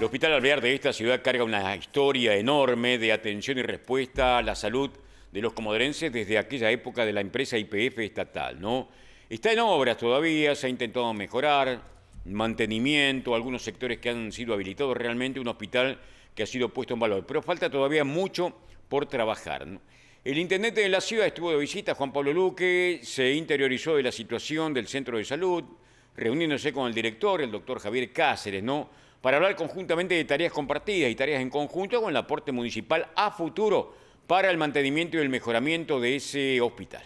El Hospital Alvear de esta ciudad carga una historia enorme de atención y respuesta a la salud de los comodrenses desde aquella época de la empresa IPF estatal, ¿no? Está en obras todavía, se ha intentado mejorar, mantenimiento, algunos sectores que han sido habilitados, realmente un hospital que ha sido puesto en valor, pero falta todavía mucho por trabajar. El intendente de la ciudad estuvo de visita, Juan Pablo Luque, se interiorizó de la situación del centro de salud, reuniéndose con el director, el doctor Javier Cáceres, ¿no? para hablar conjuntamente de tareas compartidas y tareas en conjunto con el aporte municipal a futuro para el mantenimiento y el mejoramiento de ese hospital.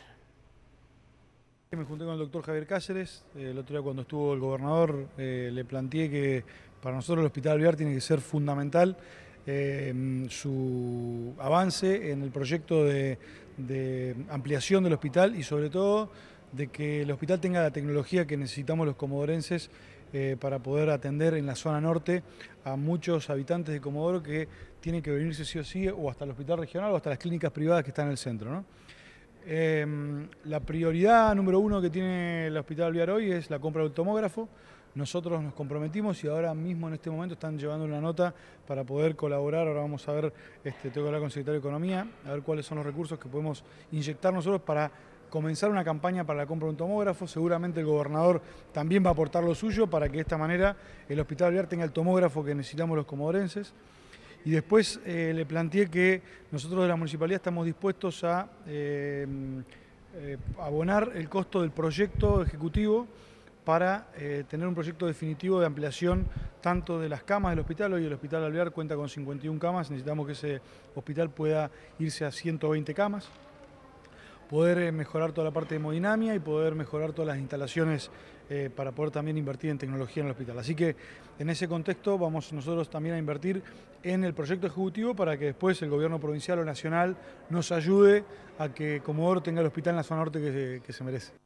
Me junté con el doctor Javier Cáceres, el otro día cuando estuvo el gobernador eh, le planteé que para nosotros el Hospital Alvear tiene que ser fundamental eh, su avance en el proyecto de ampliación del hospital y sobre todo de que el hospital tenga la tecnología que necesitamos los comodorenses eh, para poder atender en la zona norte a muchos habitantes de Comodoro que tienen que venirse sí o sí o hasta el hospital regional o hasta las clínicas privadas que están en el centro. Em, la prioridad número uno que tiene el Hospital Albiar hoy es la compra del tomógrafo. Nosotros nos comprometimos y ahora mismo en este momento están llevando una nota para poder colaborar. Ahora vamos a ver, este, tengo que hablar con el secretario de Economía, a ver cuáles son los recursos que podemos inyectar nosotros para comenzar una campaña para la compra de un tomógrafo. Seguramente el gobernador también va a aportar lo suyo para que de esta manera el Hospital Alvear tenga el tomógrafo que necesitamos los comodorenses. Y después eh, le planteé que nosotros de la municipalidad estamos dispuestos a eh, eh, abonar el costo del proyecto ejecutivo para tener un proyecto definitivo de ampliación tanto de las camas del hospital. Hoy el Hospital Alvear cuenta con 51 camas, necesitamos que ese hospital pueda irse a 120 camas poder eh, mejorar toda la parte de hemodinamia y poder mejorar todas las instalaciones eh, para poder también invertir en tecnología en el hospital. Así que en ese contexto vamos nosotros también a invertir en el proyecto ejecutivo para que después el gobierno provincial o nacional nos ayude a que Comodoro tenga el hospital en la zona norte que se merece.